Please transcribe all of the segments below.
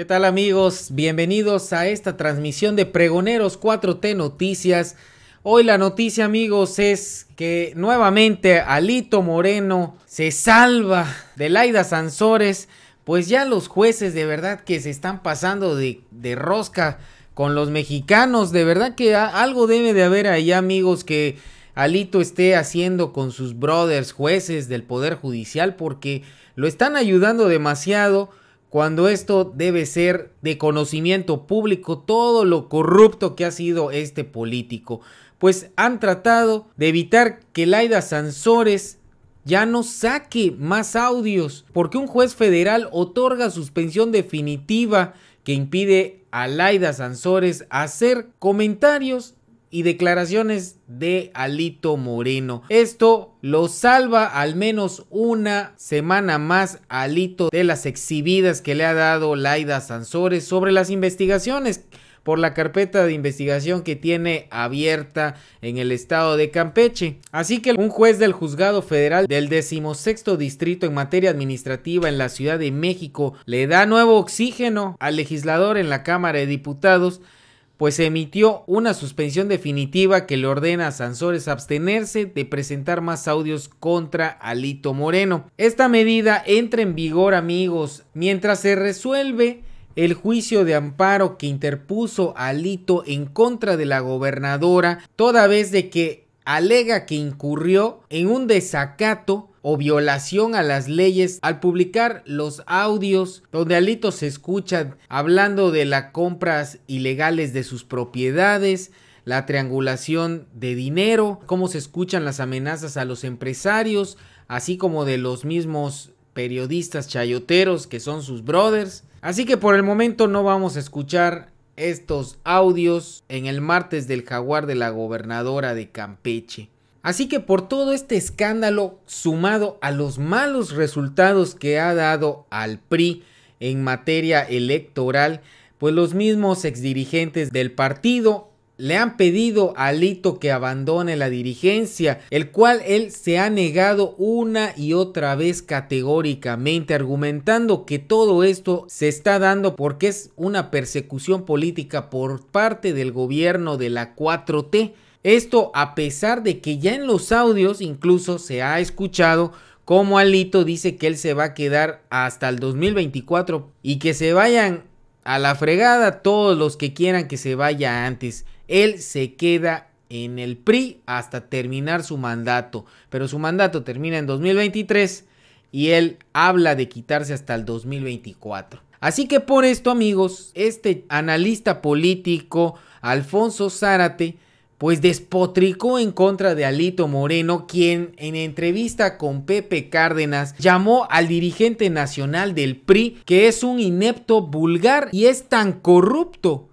¿Qué tal amigos? Bienvenidos a esta transmisión de Pregoneros 4T Noticias. Hoy la noticia amigos es que nuevamente Alito Moreno se salva de Laida Sansores, pues ya los jueces de verdad que se están pasando de, de rosca con los mexicanos, de verdad que algo debe de haber ahí amigos que Alito esté haciendo con sus brothers jueces del Poder Judicial porque lo están ayudando demasiado cuando esto debe ser de conocimiento público todo lo corrupto que ha sido este político, pues han tratado de evitar que Laida Sansores ya no saque más audios, porque un juez federal otorga suspensión definitiva que impide a Laida Sansores hacer comentarios y declaraciones de Alito Moreno. Esto lo salva al menos una semana más Alito de las exhibidas que le ha dado Laida Sansores sobre las investigaciones por la carpeta de investigación que tiene abierta en el estado de Campeche. Así que un juez del juzgado federal del decimosexto distrito en materia administrativa en la Ciudad de México le da nuevo oxígeno al legislador en la Cámara de Diputados pues emitió una suspensión definitiva que le ordena a Sansores abstenerse de presentar más audios contra Alito Moreno. Esta medida entra en vigor, amigos, mientras se resuelve el juicio de amparo que interpuso Alito en contra de la gobernadora, toda vez de que alega que incurrió en un desacato o violación a las leyes al publicar los audios donde Alito se escucha hablando de las compras ilegales de sus propiedades, la triangulación de dinero, cómo se escuchan las amenazas a los empresarios, así como de los mismos periodistas chayoteros que son sus brothers. Así que por el momento no vamos a escuchar estos audios en el martes del jaguar de la gobernadora de Campeche. Así que por todo este escándalo sumado a los malos resultados que ha dado al PRI en materia electoral, pues los mismos exdirigentes del partido le han pedido a Lito que abandone la dirigencia, el cual él se ha negado una y otra vez categóricamente, argumentando que todo esto se está dando porque es una persecución política por parte del gobierno de la 4T. Esto a pesar de que ya en los audios incluso se ha escuchado cómo Alito dice que él se va a quedar hasta el 2024 y que se vayan a la fregada todos los que quieran que se vaya antes. Él se queda en el PRI hasta terminar su mandato, pero su mandato termina en 2023 y él habla de quitarse hasta el 2024. Así que por esto amigos, este analista político Alfonso Zárate pues despotricó en contra de Alito Moreno, quien en entrevista con Pepe Cárdenas llamó al dirigente nacional del PRI que es un inepto vulgar y es tan corrupto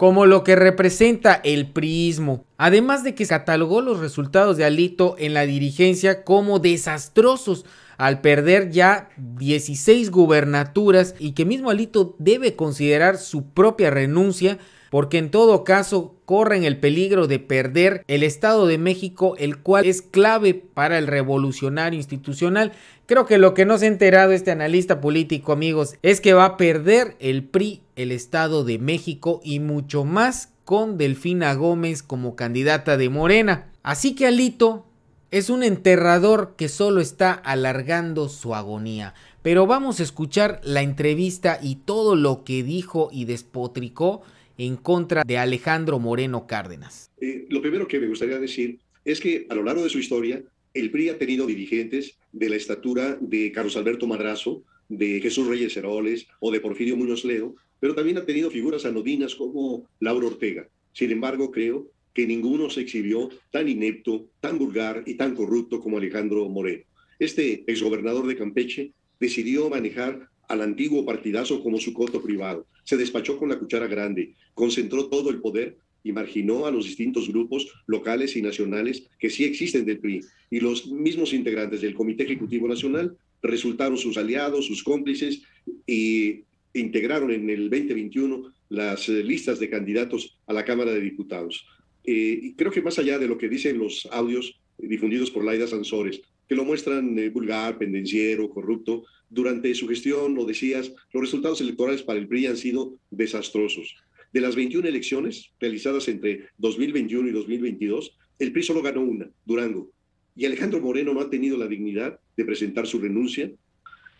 como lo que representa el prismo, además de que catalogó los resultados de Alito en la dirigencia como desastrosos al perder ya 16 gubernaturas y que mismo Alito debe considerar su propia renuncia porque en todo caso corren el peligro de perder el Estado de México, el cual es clave para el revolucionario institucional Creo que lo que no se ha enterado este analista político, amigos, es que va a perder el PRI, el Estado de México y mucho más con Delfina Gómez como candidata de Morena. Así que Alito es un enterrador que solo está alargando su agonía. Pero vamos a escuchar la entrevista y todo lo que dijo y despotricó en contra de Alejandro Moreno Cárdenas. Eh, lo primero que me gustaría decir es que a lo largo de su historia, el PRI ha tenido dirigentes de la estatura de Carlos Alberto Madrazo, de Jesús Reyes Heroles o de Porfirio Muñoz Leo, pero también ha tenido figuras anodinas como Laura Ortega. Sin embargo, creo que ninguno se exhibió tan inepto, tan vulgar y tan corrupto como Alejandro Moreno. Este exgobernador de Campeche decidió manejar al antiguo partidazo como su coto privado. Se despachó con la cuchara grande, concentró todo el poder y marginó a los distintos grupos locales y nacionales que sí existen del PRI. Y los mismos integrantes del Comité Ejecutivo Nacional resultaron sus aliados, sus cómplices, e integraron en el 2021 las eh, listas de candidatos a la Cámara de Diputados. Eh, y creo que más allá de lo que dicen los audios difundidos por Laida Sansores, que lo muestran eh, vulgar, pendenciero, corrupto, durante su gestión, lo decías, los resultados electorales para el PRI han sido desastrosos. De las 21 elecciones realizadas entre 2021 y 2022, el PRI solo ganó una, Durango. Y Alejandro Moreno no ha tenido la dignidad de presentar su renuncia.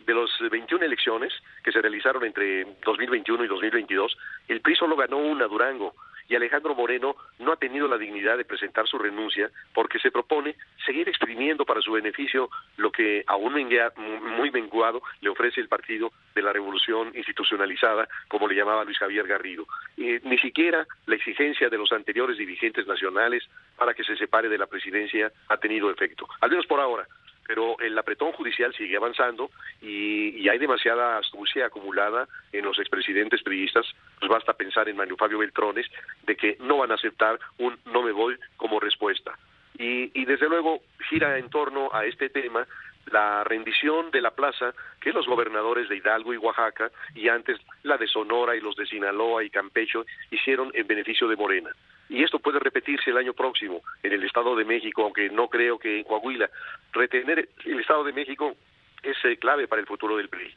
De las 21 elecciones que se realizaron entre 2021 y 2022, el PRI solo ganó una, Durango y Alejandro Moreno no ha tenido la dignidad de presentar su renuncia porque se propone seguir exprimiendo para su beneficio lo que aún muy menguado le ofrece el partido de la revolución institucionalizada, como le llamaba Luis Javier Garrido. ni siquiera la exigencia de los anteriores dirigentes nacionales para que se separe de la presidencia ha tenido efecto, al menos por ahora pero el apretón judicial sigue avanzando y, hay demasiada astucia acumulada en los expresidentes periodistas, pues basta pensar en Manuel Fabio Beltrones, de que no van a aceptar un no me voy como respuesta. Y, y desde luego gira en torno a este tema la rendición de la plaza que los gobernadores de Hidalgo y Oaxaca y antes la de Sonora y los de Sinaloa y Campecho hicieron en beneficio de Morena y esto puede repetirse el año próximo en el Estado de México, aunque no creo que en Coahuila. Retener el Estado de México es eh, clave para el futuro del PRI.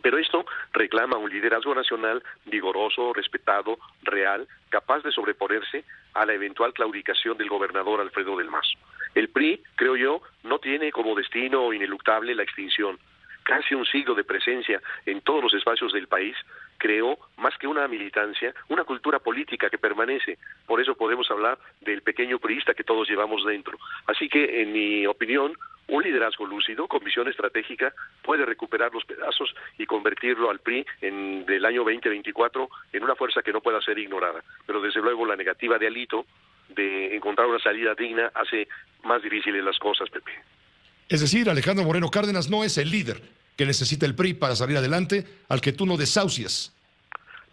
Pero esto reclama un liderazgo nacional vigoroso, respetado, real, capaz de sobreponerse a la eventual claudicación del gobernador Alfredo del Mazo. El PRI, creo yo, no tiene como destino ineluctable la extinción, casi un siglo de presencia en todos los espacios del país, creó más que una militancia, una cultura política que permanece. Por eso podemos hablar del pequeño priista que todos llevamos dentro. Así que, en mi opinión, un liderazgo lúcido con visión estratégica puede recuperar los pedazos y convertirlo al PRI en del año 2024 en una fuerza que no pueda ser ignorada. Pero desde luego la negativa de Alito de encontrar una salida digna hace más difíciles las cosas, Pepe. Es decir, Alejandro Moreno Cárdenas no es el líder que necesita el PRI para salir adelante, al que tú no desahucias.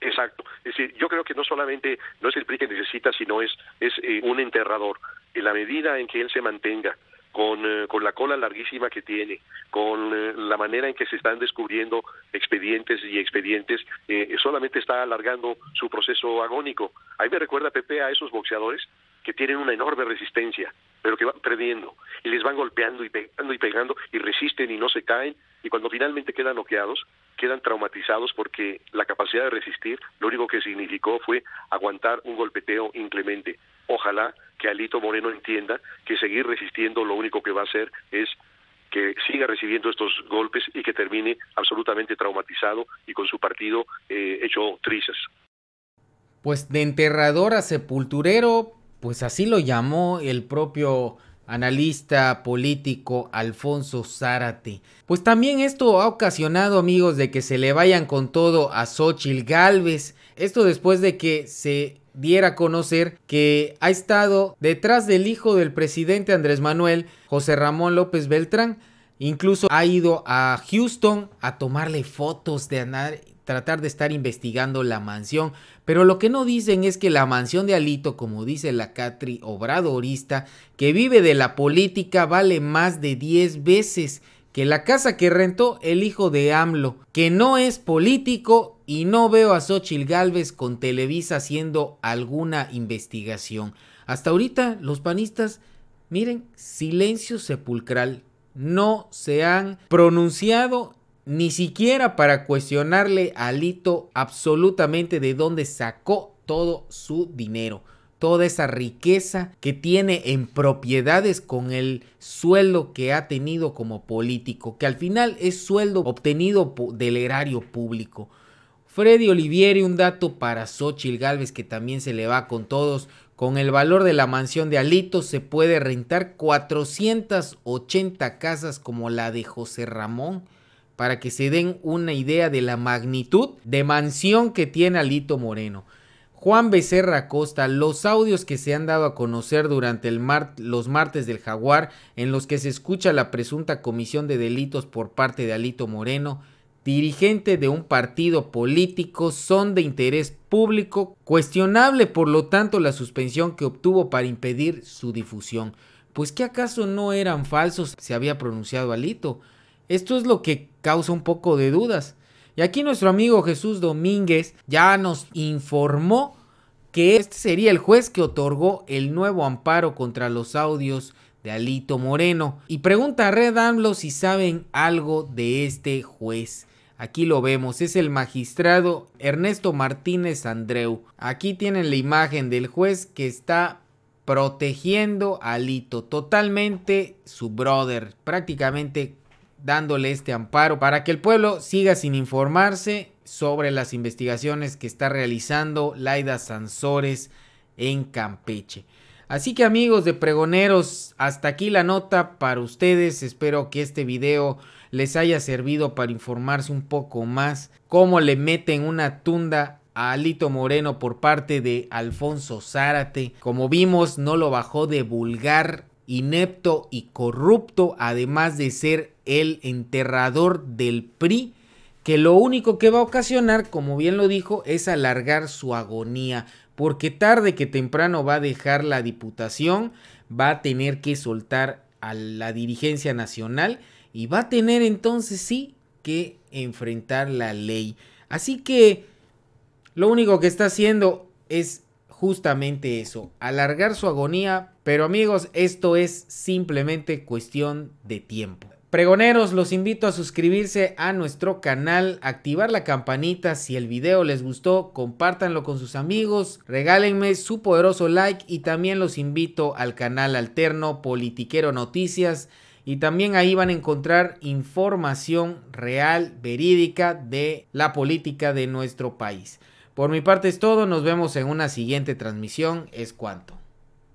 Exacto. Es decir, yo creo que no solamente no es el PRI que necesita, sino es, es eh, un enterrador. En la medida en que él se mantenga con, eh, la cola larguísima que tiene, con eh, la manera en que se están descubriendo expedientes y expedientes, solamente está alargando su proceso agónico. Ahí me recuerda, Pepe, a esos boxeadores que tienen una enorme resistencia pero que van perdiendo y les van golpeando y pegando y pegando y resisten y no se caen y cuando finalmente quedan noqueados quedan traumatizados porque la capacidad de resistir lo único que significó fue aguantar un golpeteo inclemente. Ojalá que Alito Moreno entienda que seguir resistiendo lo único que va a hacer es que siga recibiendo estos golpes y que termine absolutamente traumatizado y con su partido eh, hecho trizas. Pues de enterrador a sepulturero, pues así lo llamó el propio analista político Alfonso Zárate. Pues también esto ha ocasionado, amigos, de que se le vayan con todo a Xochitl Galvez. Esto después de que se diera a conocer que ha estado detrás del hijo del presidente Andrés Manuel, José Ramón López Beltrán. Incluso ha ido a Houston a tomarle fotos de, tratar de estar investigando la mansión, pero lo que no dicen es que la mansión de Alito, como dice la Catri Obradorista, que vive de la política, vale más de 10 veces que la casa que rentó el hijo de AMLO, que no es político y no veo a Xochil Galvez con Televisa haciendo alguna investigación. Hasta ahorita los panistas, miren, silencio sepulcral, no se han pronunciado ni siquiera para cuestionarle a Alito absolutamente de dónde sacó todo su dinero, toda esa riqueza que tiene en propiedades con el sueldo que ha tenido como político, que al final es sueldo obtenido del erario público. Freddy Olivieri, un dato para Xochitl Galvez que también se le va con todos. Con el valor de la mansión de Alito se puede rentar 480 casas como la de José Ramón para que se den una idea de la magnitud de mansión que tiene Alito Moreno. Juan Becerra Costa, los audios que se han dado a conocer durante los martes del Jaguar, en los que se escucha la presunta comisión de delitos por parte de Alito Moreno, dirigente de un partido político, son de interés público, cuestionable por lo tanto la suspensión que obtuvo para impedir su difusión. Pues que acaso no eran falsos, se había pronunciado Alito. Esto es lo que causa un poco de dudas. Y aquí nuestro amigo Jesús Domínguez ya nos informó que este sería el juez que otorgó el nuevo amparo contra los audios de Alito Moreno. Y pregunta a Red AMLO si saben algo de este juez. Aquí lo vemos, es el magistrado Ernesto Martínez Andreu. Aquí tienen la imagen del juez que está protegiendo a Alito, totalmente su brother, prácticamente dándole este amparo para que el pueblo siga sin informarse sobre las investigaciones que está realizando Laida Sansores en Campeche. Así que amigos de pregoneros, hasta aquí la nota para ustedes. Espero que este video les haya servido para informarse un poco más cómo le meten una tunda a Alito Moreno por parte de Alfonso Zárate. Como vimos, no lo bajó de vulgar inepto y corrupto, además de ser el enterrador del PRI, que lo único que va a ocasionar, como bien lo dijo, es alargar su agonía, porque tarde que temprano va a dejar la diputación, va a tener que soltar a la dirigencia nacional y va a tener entonces sí que enfrentar la ley. Así que lo único que está haciendo es justamente eso, alargar su agonía, pero amigos, esto es simplemente cuestión de tiempo. Pregoneros, los invito a suscribirse a nuestro canal, activar la campanita si el video les gustó, compártanlo con sus amigos, regálenme su poderoso like y también los invito al canal alterno Politiquero Noticias y también ahí van a encontrar información real, verídica de la política de nuestro país. Por mi parte es todo, nos vemos en una siguiente transmisión, es cuanto.